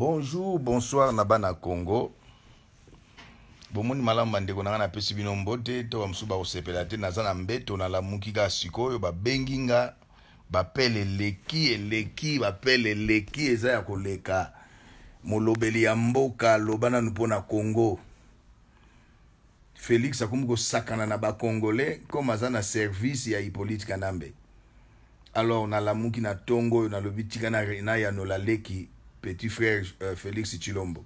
bonjour bonsoir na bana ya congo bomoni malamu bandeko na ngai napesi bino mbote to bamosusu bakosepela te naza na mbeto nalamuki kaka sikoyo babengi nga bapele eleki eleki bapele eleki eza ya koleka molobeli ya mboka loba nanu mpona congo félix akomi kosakana na bacongolais comme aza na service ya hipolite kanambe alors nalamuki na ntongo oyo nalobi tika nayanola leki petit frère euh, Félix Chilombo.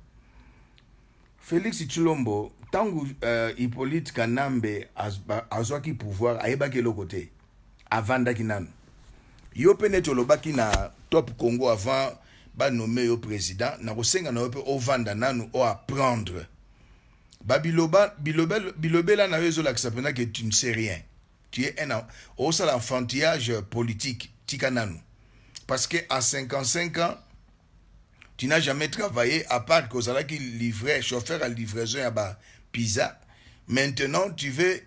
Félix Chilombo, tant que euh, Hippolyte Kanambe le pouvoir le côté avant avandaki Il yo mpe a eu na top congo avant nommer le président il na eu le pouvoir à oapprendre babiloba bilobela na le ezolakisa de tu ne sais rien tu es un enfantillage politique tika parce que à 55 ans tu n'as jamais travaillé à part que ça qui livrait, chauffeur à livraison à bas pizza. Maintenant, tu veux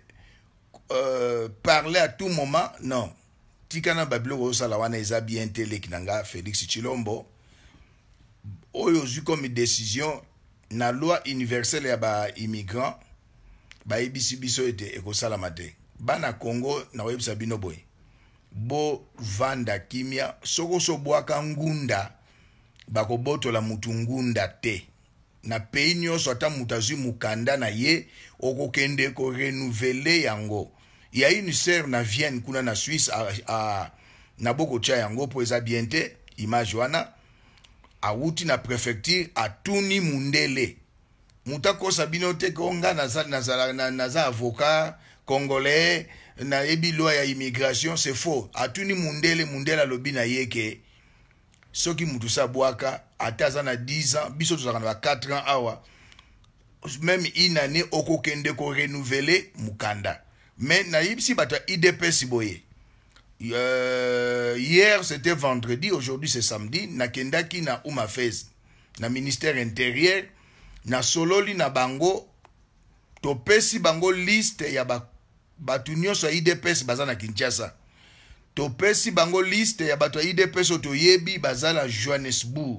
euh, parler à tout moment. Non. Tikana babilo salawana ezabi intelek nanga Félix Chilombo. Aujourd'hui, comme décision na loi universelle ya ba immigrant ba ebisi biso ete ekosalama te bana congo na koyebisa boy. Bo vanda kimia soko sobwaka ngunda bakobotola mutu ngunda te na pei nyonso ata moto azwi mokanda na ye okokende korenuvele yango ya uniser na vienne kuna na swisse na bokotya yango mpo eza bien te image wana awuti na préfecture atuni mundele moto akosa bino te ko nga naza, naza, naza avocat congolais nayebi lwa ya immigration c'est faux atuni mundele mundele alobi na ye ke soki mutu so abwaka ate aza na 10 ans biso tozalaka na ba 4 ans awa même une année okokende korenouvele mukanda mais nayebisi bato ya idps boye euh, hier c'était vendredi aujourd'hui c'est samedi nakendaki na umafez na ministère intérieur nasololi na bango topesi bango liste ya bato nyonso ya idps baza na kinshasa topesi bango liste ya bato ya idps oyo toyebi baza na johannesburg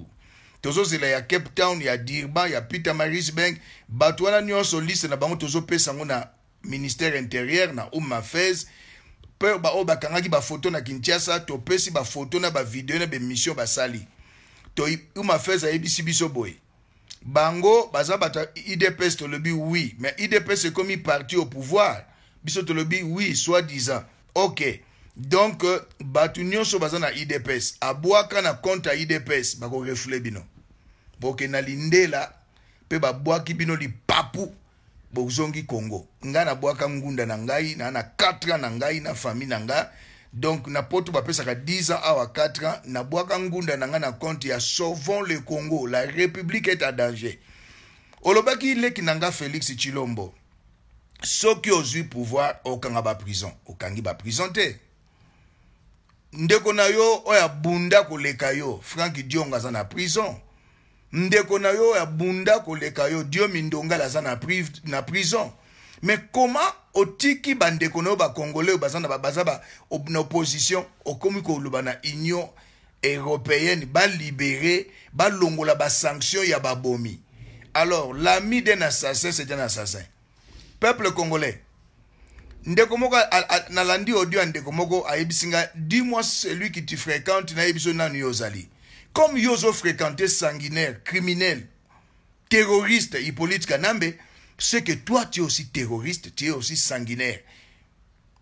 tozozela ya cape town ya durban ya peter marisburg bato wana nyonso liste na bango tozopesa yango na ministère intérieur na home affaires mpe baoyo bakangaki bafoto na kinshasa topesi bafoto na bavideo na bemission basali to home affaires ayebisi biso boye bango baza bato ya idps tolobi oui mais idps ekomi parti au pouvoir biso tolobi oui soi disant ok donc euh, bato nyonso baza na idps abwaka na compte ya idps bakorefle bino bokenda lindela mpe babwaki bino lipapu bozongi congo ngai nabwaka ngunda na ngai na na 4 ans na ngai na famille na ngai donc na poto bapesaka 10 ans awa 4 ans nabwaka ngunda na ngai na compte ya sauvons le congo la république est à danger olobaki leki na nga félix chilombo soki ozwi pouvoir okanga baprison okangi baprison te ndeko na yo oyo abunda koleka yo franki diongo aza na prison ndeko na yo oyo abunda koleka yo dio mindongala aza na, pri, na prison me koma otiki bandeko na yo bakongole oyo baza na opposition okomi koloba na union européenne balibere balongola basanction ya babomi alors l'ami d'un assassin c'est un assassin peuple congolais ndeko nalandi audio Ndekomogo Aebisinga, dis moi celui qui tu fréquente nayebi so nanu comme Yozo fréquentait sanguinaire criminel terroriste hippolyte kanambe ce que toi tu es aussi terroriste tu es aussi sanguinaire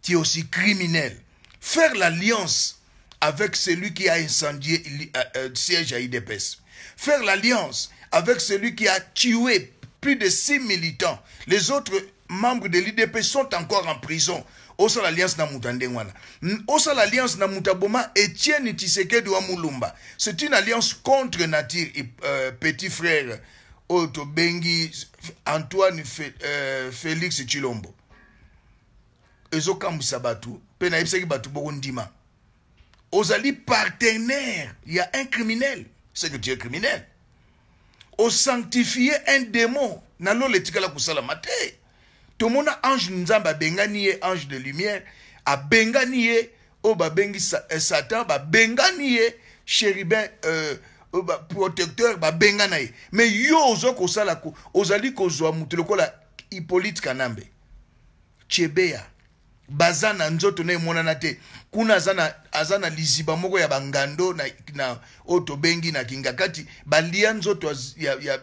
tu es aussi criminel faire l'alliance avec celui qui a incendié le euh, euh, siège à IDPS faire l'alliance avec celui qui a tué plus de six militants les autres membres de l'IDP sont encore en prison. Osa l'alliance Namutandengwana. Osa l'alliance Namutaboma, Etienne de Wamulumba. C'est une alliance contre nature euh, petit frère Otto Bengi, Antoine Fé, euh, Félix Chilombo. Ezo bato mpe Pena bato boko ndima ozali partenaire a un criminel c'est que tu es criminel sanctifié un démon na lola la kosalama te tomona ange nzambe abengani ye ange de lumière abengani ye oyo babengi eh, satan babengani ye chéribin euh, protecteur babengana ye me yo oza kosala ozali kozwa motu lokola hippolyte kanambe chebeya baza na nzoto na emonana te kuna aza na, aza na liziba moko ya bangando na, na oyo tobengi na kinga kati balia nzoto ya, ya, ya,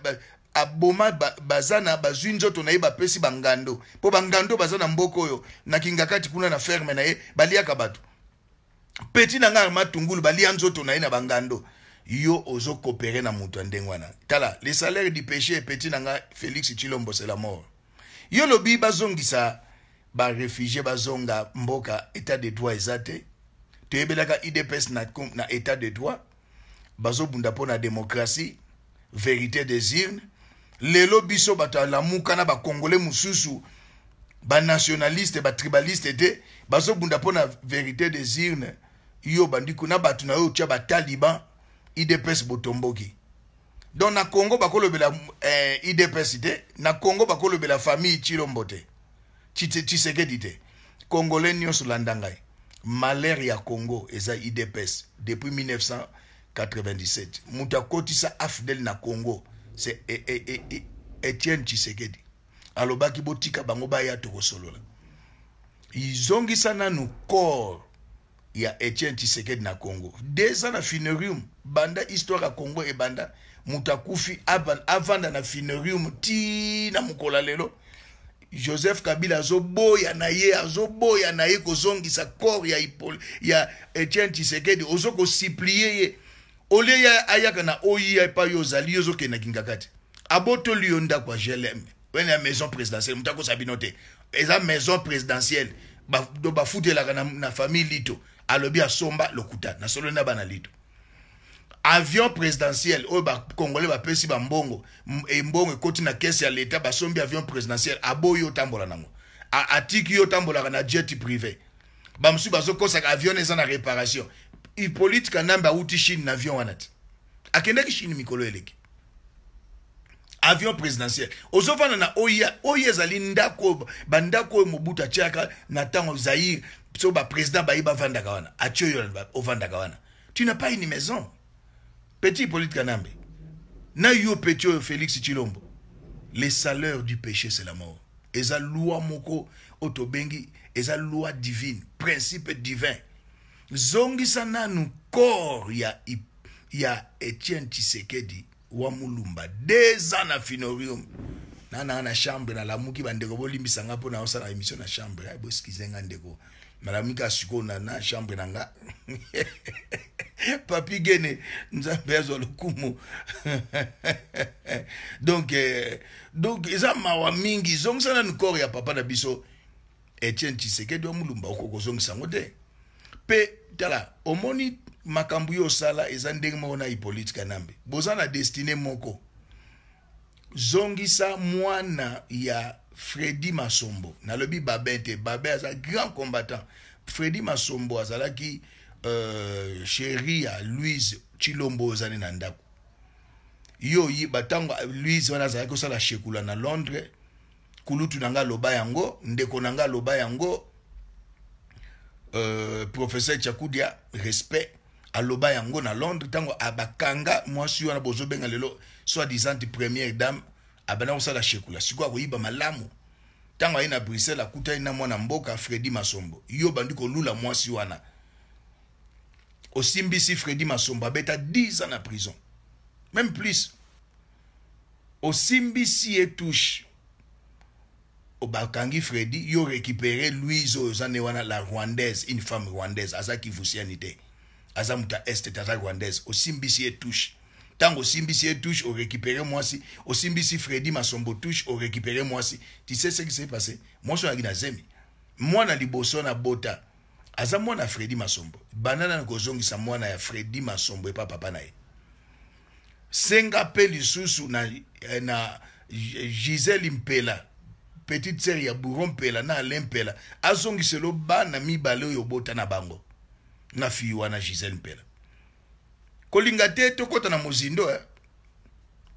aboma baza na bazwi nzoto na ye bapesi bangando mpo bangando baza na mboka oyo na kinga kati kuna na ferme na ye baliaka bato peti na ngai matungulu balia nzoto na ye na bangando yo ozokopere na moto ya ndenge wana tala le salaire du péché epeti na ngai félix chilombosela mort yo lobi bazongisa barefugie bazonga mboka état de droit eza te toyebelaka idps na, na état de droit bazobunda mpo na démocratie vérité des urnes lelo biso bato alamuka na bakongole mosusu banationaliste batribaliste te bazobunda mpo na vérité des urnes yo bandi kuna bato na yo otya bataliban idps botomboki donc na congo bakolobela eh, idps te na congo bakolobela famille chilombo te tshisekedi te congolais nyonso landa ngai malheur ya congo eza idps depuis 1997 moto akotisa afdel na congo c'est e, e, e, etienne tshisekedi alobaki botika bango baya tokosolola izongisa nanu corps ya etienne tshisekedi na congo deza na finerium banda histoire ya congo ebanda moto akufi avanda na finerium ti na mokolo lelo joseph kabila azoboya na ye azoboya na ye kozongisa corps ya, ya etienne tshisekedi ozo kosiplie ye olie ya ayaka na oyi ya epai oyo ozali yo ozokendaki ngaka te abotoli yo ndako ya glm wene ya maison présidentielle moto akosa bino te eza maison présidentielle do bafutelaka na, na famille lito alobi asomba lokuta nasololi na bana lito avion présidentiel oyo bakongole bapesi bambongo embongo ekoti na kese ya leta basombi avion présidentiel aboyi otambola nango atiki yo otambolaka na jet privé bamosusu bazokosaka avion eza na réparation hippolyte kanambe awuti chine na avion wana te akendaki chine mikolo eleki avion présidentiel ozovanda na oya oya ezali ndako bandako oyo mobutu atiaka na ntango zaire so baprésident baye bavandaka wana atie oyo ovandaka wana tu n'as pas une maison petit hippolyte kanambe na yo petit oyo félix chilombo les salaires du péché c'est la mort eza loi moko oyo tobengi eza loi divine principe divin zongisa nanu corps ya, ya etienne tshisekedi wa mulumba deux ans na finorium nananga na chambre nalamuki bandeko bolimbisanga mpo na osala émission na chambre boskizenga ndeko nalamuki asikoyo na, na chambre na nga papi gene nzambe azwa lokumu donc eh, donc eza mawa mingi zongisa nanu corps ya papa na biso etienne tshisekedi wa mulumba okokozongisa yango te mpe tala omoni makambo oyo osala eza ndenge moko na hippolyte kanambe boza na destine moko zongisa mwana ya fredi masombo nalobi babin te babin aza grand combattant fredi masombo azalaki euh, sheri ya louise chilombo oyo ezali na ndako yo yiba ntango louise wana azalaki kosala shekula na londres kulutu na nga aloba yango ndeko na nga aloba yango euh, professeur chakudia respect aloba yango na londres ntango abakanga mwasi wana bozobenga lelo soidisante première dame abanda kosala shekula sikoyo akoyiba malamu ntango aye na bruxelles akutani na mwana mboka fredi masombo yo bandi kolula mwasi wana osimbisi fredi masombo abeta 10 ans na prison même plus osimbisi ye touche bakangi Freddy, yo récupéré louise Ozanewana la rwandaise une femme rwandaise aza kivusiani te aza mouta Est, este au aza rwandaise simbi touche Tant au moi touche o Simbisi Freddy, fredi masombo touche moi si tu sais ce qui s'est passé je suis moi na zemi mwana liboso na bota aza mwana Banana, fredi masombo banana nani kozongisa mwana ya fredi masombo pas papa na senga peli susu na, eh, na Giselle Impela. petite sere ya buron mpela na ale mpela azongiselo bana mibale oyo obota na bango na fii wana gisele mpela kolinga te tokɔta na mozindo eh?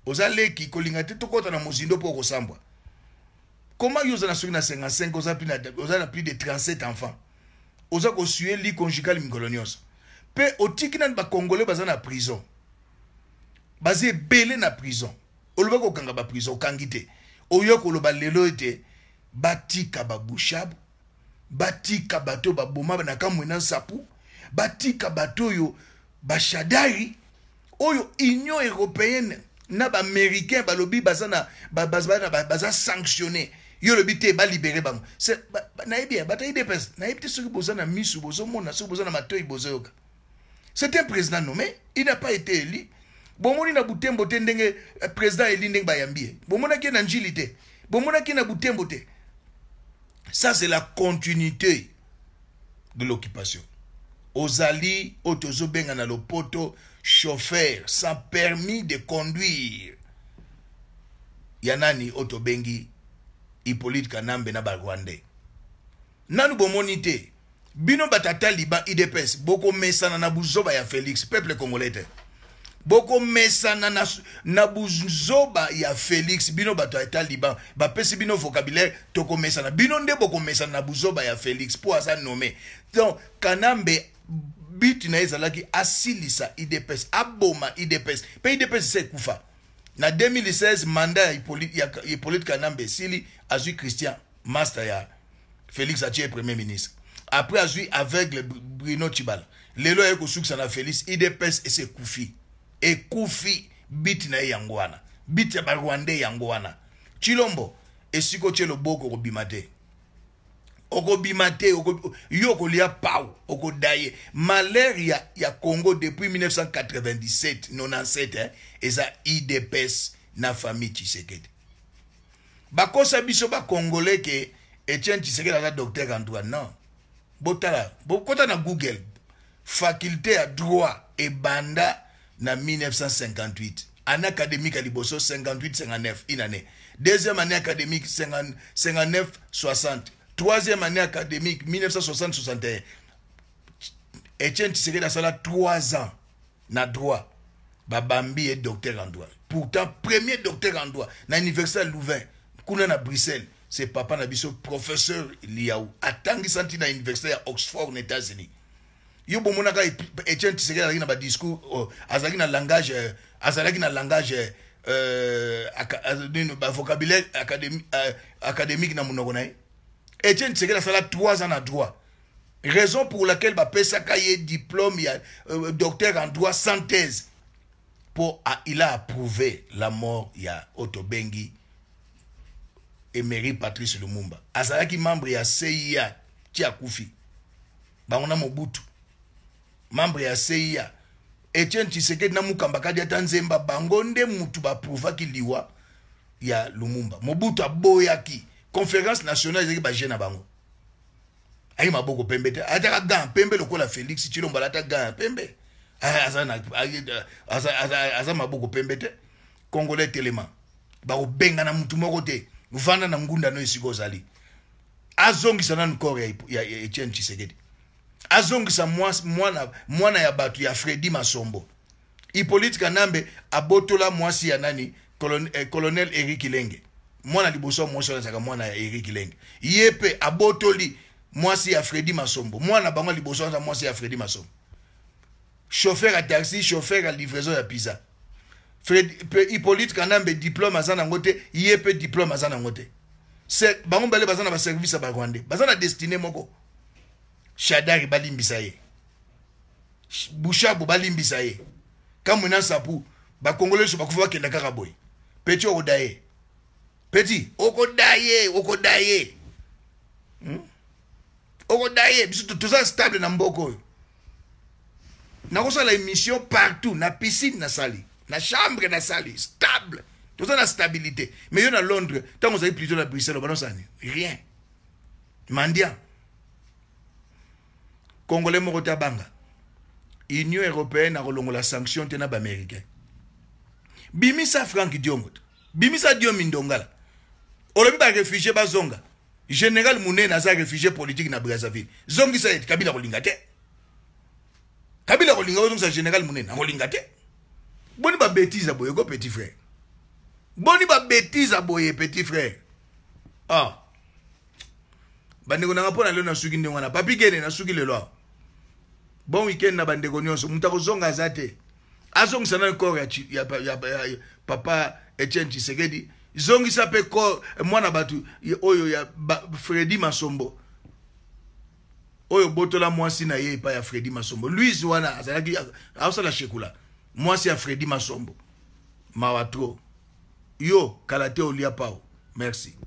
oza leki kolinga te tokɔta na mozindo mpo kosambwa koma yo oza na soki na 55 oza, oza na plus de 37 enfants oza kosue lit conjugal mikolo nyonso mpe otiki nani bacongolais baza na prison baza ebele na prison oloba kokanga baprison okangi te oyo koloba lelo ete batika babushab batika bato baboma na kamwe na nsapu batika bato oyo bashadari oyo union européenne na baaméricain balobi baza na baza sanctionné yo olobi te balibere bango nayebi ya bato idps nayebi te soki boza na misu bozomona soki boza na matoi bozoyoka c'est un président nommé il n'a pas été élu bomoni na butembo te ndenge eh, président eli ndenge bayambi ye bomonaki na njili te bomonaki na butembo te ça c'est la continuité de l'occupation ozali oyo tozobenga na lopoto chauffeur sans permis de conduire ya nani oyo tobengi hippolyte kanambe na barwandais nanu bomoni te bino batata liba idps bokomesana na buzoba ya félix peuple congolais te Boko messa na, na buzoba ya félix bino bato Taliban. liban pesi bino vocabulaire tokomesana bino Boko messa na buzoba ya félix pour asa nome donc kanambe bit na ezalaki asilisa idps aboma idps Pe idps se kufa na 2016 mandat ya politique kanambe sili Azui christian master ya félix atie premier ministre après avec le bruno chibala lelo aye souk na félix et se koufi. ekufi biti na ye yango wana biti ya barwande yango wana chilombo esika otie loboko okobima te okobima te yo okolia pau okoda ye malheur ya, ya congo depuis 1997 97 eh, eza idps na famille tshisekedi bakosa biso bakongole ke etienne tshisekedi aza docteur antoine non botala bokɔta na google faculté ya droit ebanda na 1958 année académique à liboso 58-59 une année deuxième année académique 59-60 troisième année académique 1960-61 Etienne dans cela trois ans na droit babambi est docteur en droit pourtant premier docteur en droit na université Louvain kuna na Bruxelles c'est papa na biso professeur Liaou atangisaki na université à Oxford Aux États-Unis yo bomonaka etienne tisekedi azalaki na badiscours oh, azalaki na langage euh, azalaki na langage euh, bavocabulaire euh, académique na monoko na ye etienne tisekedi asala 3 ans na droit raison pour laquelle bapesaka ye diplôme ya docteur en droit sans thèse mpo ah, il a approuvé la mort ya oyo tobengi emery patrice lumumba azalaki membre ya cia ti akufi bango na mobutu membre ya cia etienne tshisekedi na mukamba kadi ata nzemba bango nde mutu baprouvaki liwa ya lumumba mobutu aboyaki conférence nationale ezalaki baje na bango ayi maboko pembe te ayataka gan pembe lokola félix chilombala ata gan ya pembe ah, aza maboko pembe te kongola etelema bakobenga na mutu moko te vanda na ngunda no esika ozali azongisa nanu corps ya etienne tshisekedi azongisa mwana, mwana ya bato ya fredi masombo hippolyte kanambe abotola mwasi ya nani colonel, eh, colonel erik lenge mwana liboso mwasi oyo azalaka mwana ya erik lenge ye mpe abotoli mwasi ya fredi masombo mwana bango liboso aza mwasi ya fredi masombo chauffeur ya taxi chauffeur ya livraison ya pizza hippolyte kanambe diplôme aza nango te ye mpe diplôme aza nango te bango mbale baza na baservice ya barwandais baza na destine moko shadari balimbisa ye bushabu balimbisa ye kamwe na nsapu bakongole nyonso bakufa bakenda kaka boye peti okoda ye peti okoda ye okoda ye hmm? okoda ye biso toza stable na mboka oyo nakosala émission partout na piscine nasali na chambre nasali stable toza na stabilité mais yo na londres ntango ozali plutôt na bruxelles obanosani rien mandia congolais moko te abanga union européenne akolongola sanction te na baaméricain bimisa frank diongo te bimisa diomi ndongala olobi barefugie bazonga général munene aza refugie politique na brazzaville zongisa ete kabila akolinga te kabila akolinga ozongisa général munene akolinga te boni babétise boye ko petit frère boni babétise boye petit frère ah bandeko nanga mpo na lelo nasuki ndenge wana papi gene nasuki lelo awa bon weekend na bandeko nyonso moto akozonga aza te azongisa nani corps ya, ya, ya, ya papa etienne tshisekedi zongisa mpe corps mwana bato oyo ya ba, fredi masombo oyo botola mwasi na ye epai ya fredi masombo louise wana azalaki aosala shekula mwasi ya fredi masombo mawa tro yo kala te olia pao merci